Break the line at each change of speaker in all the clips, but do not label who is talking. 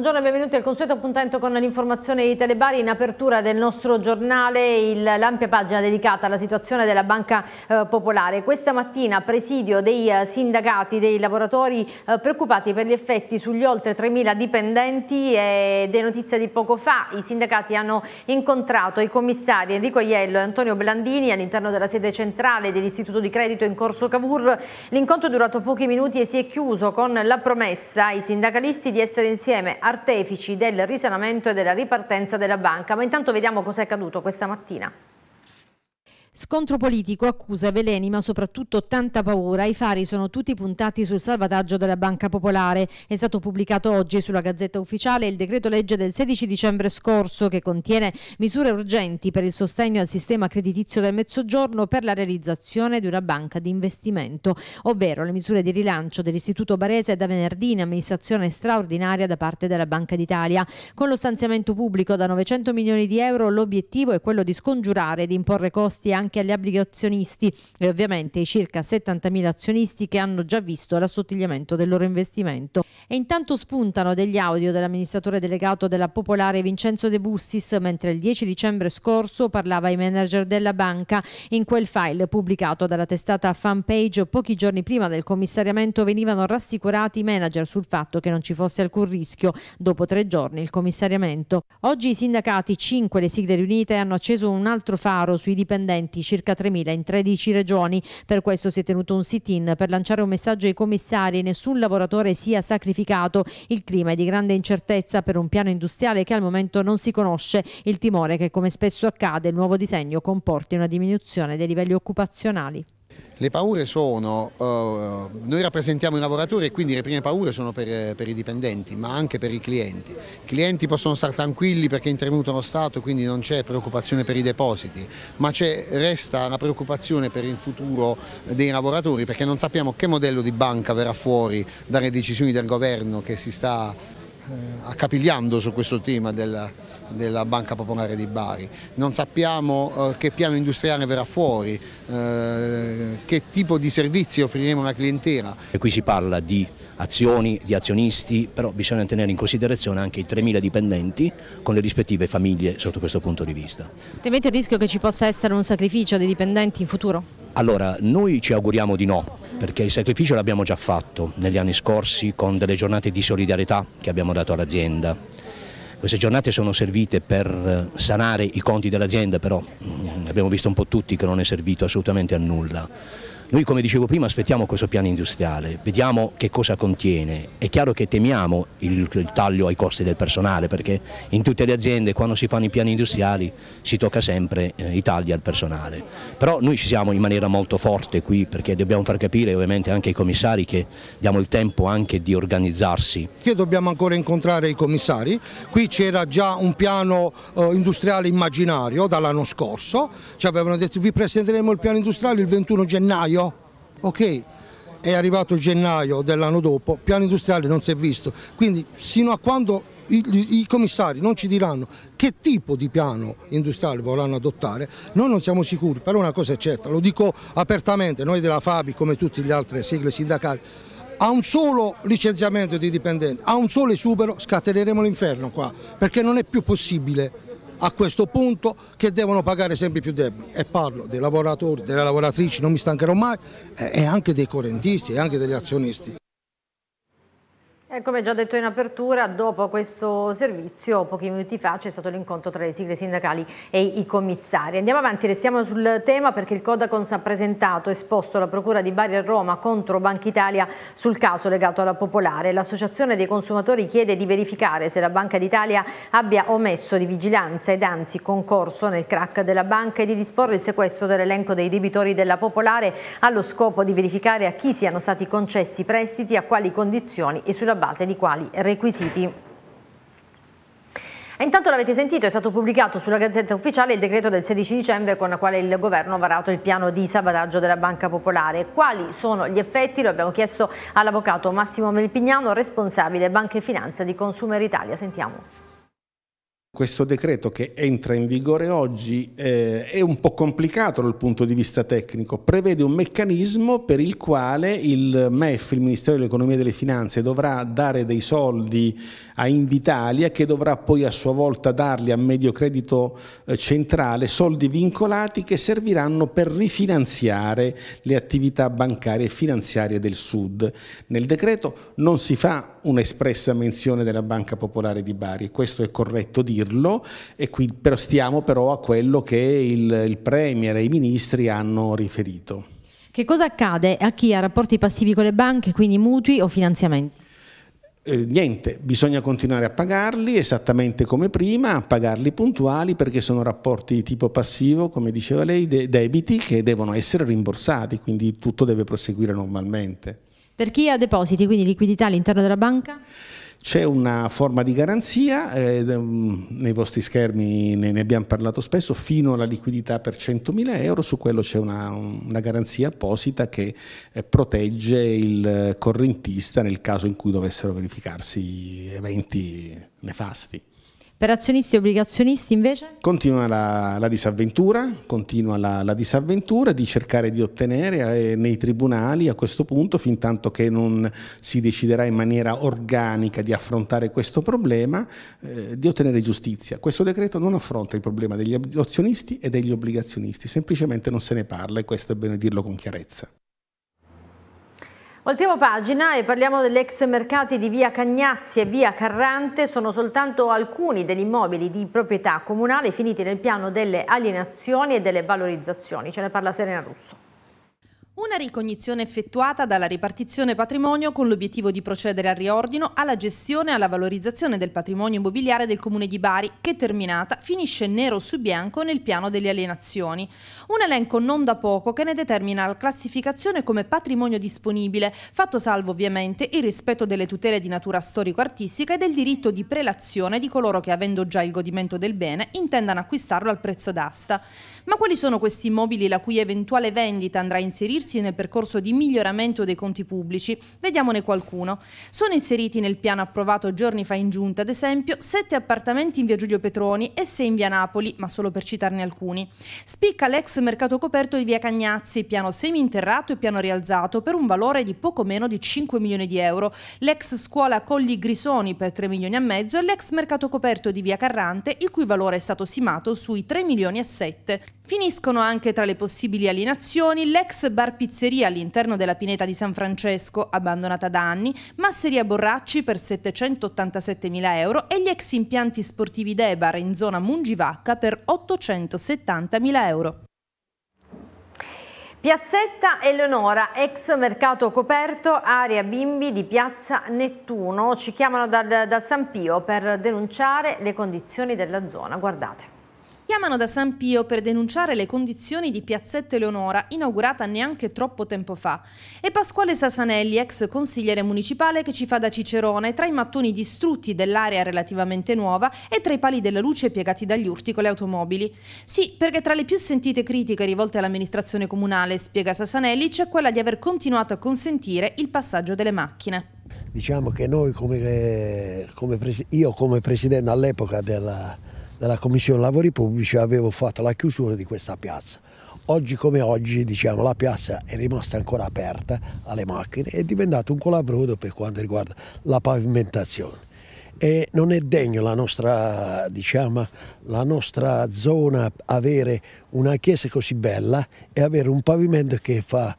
Buongiorno e benvenuti al consueto appuntamento con l'informazione di Telebari. In apertura del nostro giornale l'ampia pagina dedicata alla situazione della Banca eh, Popolare. Questa mattina presidio dei eh, sindacati, dei lavoratori eh, preoccupati per gli effetti sugli oltre 3.000 dipendenti e delle notizie di poco fa. I sindacati hanno incontrato i commissari Enrico Iello e Antonio Blandini all'interno della sede centrale dell'Istituto di Credito in Corso Cavour. L'incontro è durato pochi minuti e si è chiuso con la promessa ai sindacalisti di essere insieme a artefici del risanamento e della ripartenza della banca. Ma intanto vediamo cosa è accaduto questa mattina. Scontro politico, accuse, veleni, ma soprattutto tanta paura. I fari sono tutti puntati sul salvataggio della Banca Popolare. È stato pubblicato oggi sulla Gazzetta Ufficiale il decreto legge del 16 dicembre scorso che contiene misure urgenti per il sostegno al sistema creditizio del Mezzogiorno per la realizzazione di una banca di investimento, ovvero le misure di rilancio dell'Istituto Barese da venerdì in amministrazione straordinaria da parte della Banca d'Italia. Con lo stanziamento pubblico da 900 milioni di euro l'obiettivo è quello di scongiurare e di imporre costi anche anche agli obbligazionisti e ovviamente ai circa 70.000 azionisti che hanno già visto l'assottigliamento del loro investimento. E intanto spuntano degli audio dell'amministratore delegato della Popolare Vincenzo De Bussis mentre il 10 dicembre scorso parlava ai manager della banca. In quel file pubblicato dalla testata Fanpage pochi giorni prima del commissariamento venivano rassicurati i manager sul fatto che non ci fosse alcun rischio dopo tre giorni il commissariamento. Oggi i sindacati, 5 le sigle riunite, hanno acceso un altro faro sui dipendenti studenti, circa 3.000 in 13 regioni. Per questo si è tenuto un sit-in per lanciare un messaggio ai commissari, nessun lavoratore sia sacrificato. Il clima è di grande incertezza per un piano industriale che al momento non si conosce. Il timore che, come spesso accade, il nuovo disegno comporti una diminuzione dei livelli occupazionali.
Le paure sono, uh, noi rappresentiamo i lavoratori e quindi le prime paure sono per, per, i dipendenti ma anche per i clienti. I clienti possono stare tranquilli perché è intervenuto lo Stato quindi non c'è preoccupazione per i depositi ma resta la preoccupazione per il futuro dei lavoratori perché non sappiamo che modello di banca verrà fuori dalle decisioni del governo che si sta eh, accapigliando su questo tema della, della Banca Popolare di Bari. Non sappiamo eh, che piano industriale verrà fuori, eh, che tipo di servizi offriremo alla clientela.
E qui si parla di azioni, di azionisti, però bisogna tenere in considerazione anche i 3.000 dipendenti con le rispettive famiglie sotto questo punto di vista.
Temete il rischio che ci possa essere un sacrificio dei dipendenti in futuro?
Allora, noi ci auguriamo di no, perché il sacrificio l'abbiamo già fatto negli anni scorsi con delle giornate di solidarietà che abbiamo dato all'azienda queste giornate sono servite per eh, sanare i conti dell'azienda, però mm, abbiamo visto un po' tutti che non è servito assolutamente a nulla. Noi come dicevo prima aspettiamo questo piano industriale, vediamo che cosa contiene, è chiaro che temiamo il, il taglio ai costi del personale perché in tutte le aziende quando si fanno i piani industriali si tocca sempre eh, i tagli al personale, però noi ci siamo in maniera molto forte qui perché dobbiamo far capire ovviamente anche ai commissari che diamo il tempo anche di organizzarsi.
Che dobbiamo ancora incontrare i commissari, qui c'era già un piano eh, industriale immaginario dall'anno scorso, ci avevano detto vi presenteremo il piano industriale il 21 gennaio Ok, è arrivato gennaio dell'anno dopo, piano industriale non si è visto, quindi sino a quando i, i, commissari non ci diranno che tipo di piano industriale vorranno adottare, noi non siamo sicuri, però una cosa è certa, lo dico apertamente, noi della Fabi come tutte le altre sigle sindacali, a un solo licenziamento di dipendenti, a un solo esubero scateneremo l'inferno qua, perché non è più possibile a questo punto che devono pagare sempre più deboli e parlo dei lavoratori, delle lavoratrici, non mi stancherò mai eh, e anche dei correntisti e anche degli azionisti.
E come già detto in apertura, dopo questo servizio, pochi minuti fa c'è stato l'incontro tra le sigle sindacali e i commissari. Andiamo avanti, restiamo sul tema perché il Codacons ha presentato e esposto la Procura di Bari e Roma contro Banca Italia sul caso legato alla Popolare. L'Associazione dei Consumatori chiede di verificare se la Banca d'Italia abbia omesso di vigilanza ed anzi concorso nel crack della banca e di disporre il sequestro dell'elenco dei debitori della Popolare allo scopo di verificare a chi siano stati concessi prestiti, a quali condizioni e sulla base di quali requisiti. E intanto l'avete sentito, è stato pubblicato sulla Gazzetta Ufficiale il decreto del 16 dicembre con il quale il governo ha varato il piano di sabotaggio della Banca Popolare. Quali sono gli effetti? Lo abbiamo chiesto all'avvocato Massimo Melpignano, responsabile Banca e Finanza di Consumer Italia. Sentiamo
questo decreto che entra in vigore oggi eh, è un po' complicato dal punto di vista tecnico, prevede un meccanismo per il quale il MEF, il Ministero dell'Economia e delle Finanze, dovrà dare dei soldi a Invitalia che dovrà poi a sua volta darli a Medio Credito eh, Centrale, soldi vincolati che serviranno per rifinanziare le attività bancarie e finanziarie del Sud. Nel decreto non si fa un'espressa menzione della Banca Popolare di Bari, questo è corretto dirlo dirlo, qui, però stiamo però a quello che il, il Premier e i ministri hanno riferito.
Che cosa accade a chi ha rapporti passivi con le banche, quindi mutui o finanziamenti?
Eh, niente, bisogna continuare a pagarli esattamente come prima, a pagarli puntuali perché sono rapporti di tipo passivo, come diceva lei, de debiti che devono essere rimborsati, quindi tutto deve proseguire normalmente.
Per chi ha depositi, quindi liquidità all'interno della banca?
C'è una forma di garanzia, eh, mm, nei vostri schermi ne, abbiamo parlato spesso, fino alla liquidità per 100.000 euro, su quello c'è una, una, garanzia apposita che eh, protegge il correntista nel caso in cui dovessero verificarsi eventi nefasti.
Per azionisti e obbligazionisti invece?
Continua la, la disavventura, continua la, la, disavventura di cercare di ottenere eh, nei tribunali a questo punto, fin tanto che non si deciderà in maniera organica di affrontare questo problema, eh, di ottenere giustizia. Questo decreto non affronta il problema degli azionisti e degli obbligazionisti, semplicemente non se ne parla e questo è bene dirlo con chiarezza.
Ultima pagina e parliamo degli ex mercati di via Cagnazzi e via Carrante, sono soltanto alcuni degli immobili di proprietà comunale finiti nel piano delle alienazioni e delle valorizzazioni, ce ne parla Serena Russo.
Una ricognizione effettuata dalla ripartizione patrimonio con l'obiettivo di procedere al riordino, alla gestione e alla valorizzazione del patrimonio immobiliare del Comune di Bari, che terminata finisce nero su bianco nel piano delle alienazioni. Un elenco non da poco che ne determina la classificazione come patrimonio disponibile, fatto salvo ovviamente il rispetto delle tutele di natura storico-artistica e del diritto di prelazione di coloro che avendo già il godimento del bene intendano acquistarlo al prezzo d'asta. Ma quali sono questi immobili la cui eventuale vendita andrà a inserirsi immersi nel percorso di miglioramento dei conti pubblici. Vediamone qualcuno. Sono inseriti nel piano approvato giorni fa in giunta, ad esempio, sette appartamenti in via Giulio Petroni e sei in via Napoli, ma solo per citarne alcuni. Spicca l'ex mercato coperto di via Cagnazzi, piano seminterrato e piano rialzato, per un valore di poco meno di 5 milioni di euro, l'ex scuola Colli Grisoni per 3 milioni e mezzo e l'ex mercato coperto di via Carrante, il cui valore è stato stimato sui 3 milioni e 7. Finiscono anche tra le possibili alienazioni l'ex bar pizzeria all'interno della pineta di San Francesco, abbandonata da anni, Masseria Borracci per 787 mila euro e gli ex impianti sportivi Debar in zona Mungivacca per 870 mila euro.
Piazzetta Eleonora, ex mercato coperto, area bimbi di Piazza Nettuno. Ci chiamano da, da San Pio per denunciare le condizioni della zona. Guardate
chiamano da San Pio per denunciare le condizioni di Piazzetta Eleonora, inaugurata neanche troppo tempo fa. E Pasquale Sasanelli, ex consigliere municipale, che ci fa da cicerone tra i mattoni distrutti dell'area relativamente nuova e tra i pali della luce piegati dagli urti con le automobili. Sì, perché tra le più sentite critiche rivolte all'amministrazione comunale, spiega Sasanelli, c'è quella di aver continuato a consentire il passaggio delle macchine.
Diciamo che noi, come, eh, come, io come presidente all'epoca della della Commissione Lavori Pubblici avevo fatto la chiusura di questa piazza. Oggi come oggi diciamo, la piazza è rimasta ancora aperta alle macchine e è diventato un colabrodo per quanto riguarda la pavimentazione. E non è degno la nostra, diciamo, la nostra zona avere una chiesa così bella e avere un pavimento che fa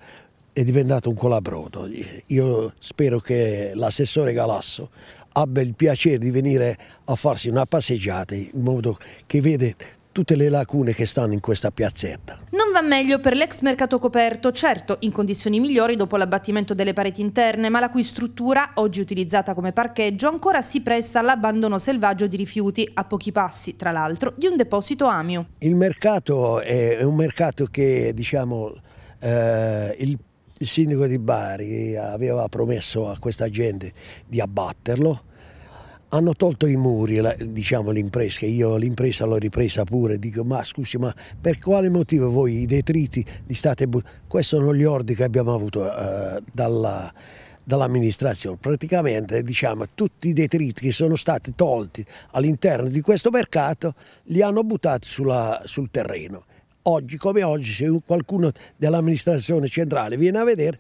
è diventato un colabrodo. Io spero che l'assessore Galasso abbia il piacere di venire a farsi una passeggiata in modo che vede tutte le lacune che stanno in questa piazzetta.
Non va meglio per l'ex mercato coperto, certo in condizioni migliori dopo l'abbattimento delle pareti interne, ma la cui struttura, oggi utilizzata come parcheggio, ancora si presta all'abbandono selvaggio di rifiuti, a pochi passi, tra l'altro, di un deposito amio.
Il mercato è un mercato che, diciamo, eh, il il sindaco di Bari aveva promesso a questa gente di abbatterlo, hanno tolto i muri, diciamo l'impresa, io l'impresa l'ho ripresa pure, dico ma scusi ma per quale motivo voi i detriti li state buttando? Questi sono gli ordini che abbiamo avuto eh, dalla, dall'amministrazione, praticamente diciamo tutti i detriti che sono stati tolti all'interno di questo mercato li hanno buttati sulla, sul terreno oggi come oggi se qualcuno dell'amministrazione centrale viene a vedere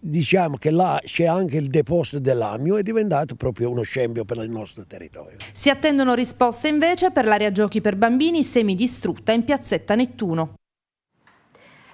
diciamo che là c'è anche il deposito dell'Amio, è diventato proprio uno scempio per il nostro territorio.
Si attendono risposte invece per l'area giochi per bambini semidistrutta in piazzetta Nettuno.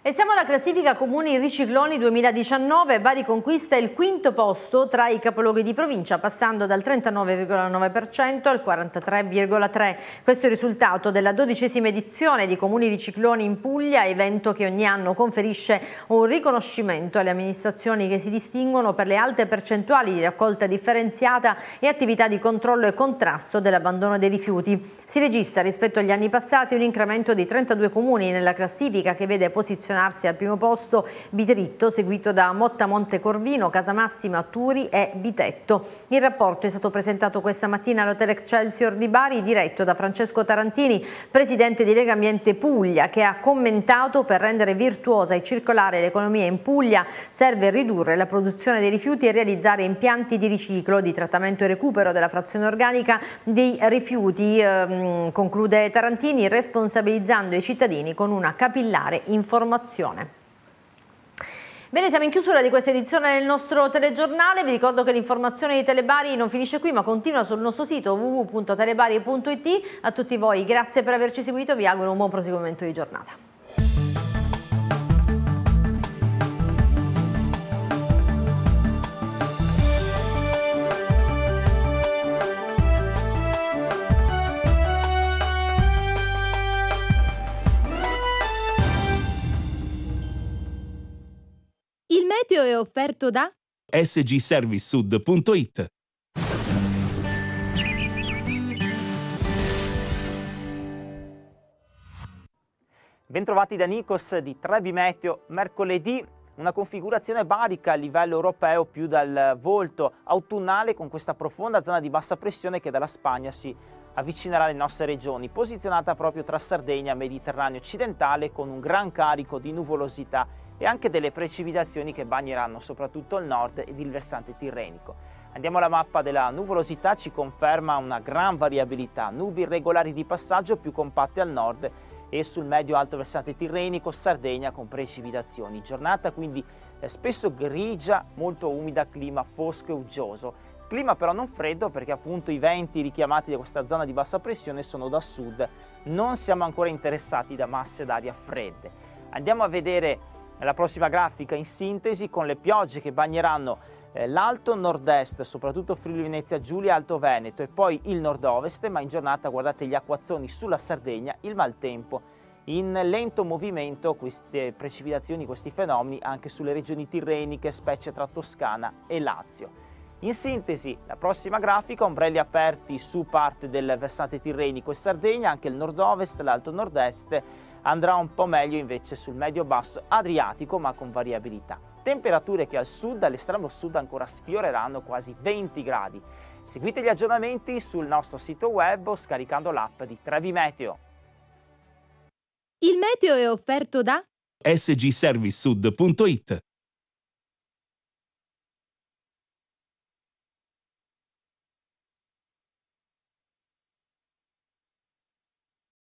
E siamo alla classifica Comuni Ricicloni 2019, Bari conquista il quinto posto tra i capoluoghi di provincia, passando dal 39,9% al 43,3%. Questo è il risultato della dodicesima edizione di Comuni Ricicloni in Puglia, evento che ogni anno conferisce un riconoscimento alle amministrazioni che si distinguono per le alte percentuali di raccolta differenziata e attività di controllo e contrasto dell'abbandono dei rifiuti. Si registra rispetto agli anni passati un incremento di 32 comuni nella classifica che vede posizionati posizionarsi al primo posto Bitritto, seguito da Motta Montecorvino, Casamassima, Turi e Bitetto. Il rapporto è stato presentato questa mattina all'Hotel Excelsior di Bari, diretto da Francesco Tarantini, presidente di Lega Ambiente Puglia, che ha commentato per rendere virtuosa e circolare l'economia in Puglia serve ridurre la produzione dei rifiuti e realizzare impianti di riciclo, di trattamento e recupero della frazione organica dei rifiuti, ehm, conclude Tarantini, responsabilizzando i cittadini con una capillare informazione innovazione. Bene, siamo in chiusura di questa edizione del nostro telegiornale, vi ricordo che l'informazione di Telebari non finisce qui ma continua sul nostro sito www.telebari.it. A tutti voi grazie per averci seguito, vi auguro un buon proseguimento di giornata.
offerto da
sgservicesud.it Bentrovati da Nikos di Trebi Meteo. Mercoledì una configurazione barica a livello europeo più dal volto autunnale con questa profonda zona di bassa pressione che dalla Spagna si avvicinerà le nostre regioni, posizionata proprio tra Sardegna e Mediterraneo occidentale con un gran carico di nuvolosità e anche delle precipitazioni che bagneranno soprattutto il nord ed il versante tirrenico. Andiamo alla mappa della nuvolosità, ci conferma una gran variabilità, nubi irregolari di passaggio più compatte al nord e sul medio-alto versante tirrenico, Sardegna con precipitazioni. Giornata quindi eh, spesso grigia, molto umida, clima fosco e uggioso Clima però non freddo perché appunto i venti richiamati da questa zona di bassa pressione sono da sud, non siamo ancora interessati da masse d'aria fredde. Andiamo a vedere la prossima grafica in sintesi con le piogge che bagneranno eh, l'alto nord-est, soprattutto Friuli Venezia Giulia, Alto Veneto e poi il nord-ovest, ma in giornata guardate gli acquazzoni sulla Sardegna, il maltempo. In lento movimento queste precipitazioni, questi fenomeni anche sulle regioni tirreniche, specie tra Toscana e Lazio. In sintesi, la prossima grafica, ombrelli aperti su parte del versante tirrenico e Sardegna, anche il nord-ovest, l'alto nord-est, andrà un po' meglio invece sul medio-basso Adriatico, ma con variabilità. Temperature che al sud, all'estremo sud, ancora sfioreranno quasi 20 gradi. Seguite gli aggiornamenti sul nostro sito web o scaricando l'app di Trevi Meteo.
Il meteo è offerto da
sgservicesud.it